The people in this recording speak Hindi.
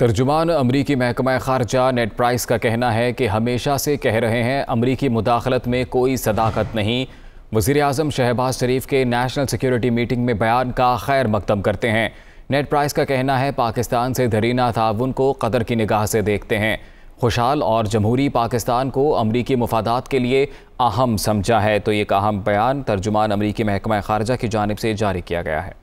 तर्जुमान अमरीकी महकमा खारजा नेट प्राइस का कहना है कि हमेशा से कह रहे हैं अमरीकी मुदाखलत में कोई सदाकत नहीं वजीर अजम शहबाज शरीफ के नेशनल सिक्योरिटी मीटिंग में बयान का खैर मकदम करते हैं नेट प्राइस का कहना है पाकिस्तान से धरीना ताउन को कदर की निगाह से देखते हैं खुशहाल और जमहूरी पाकिस्तान को अमरीकी मफादात के लिए अहम समझा है तो एक अहम बयान तर्जुमान अमरीकी महकमा खारजा की जानब से जारी किया गया है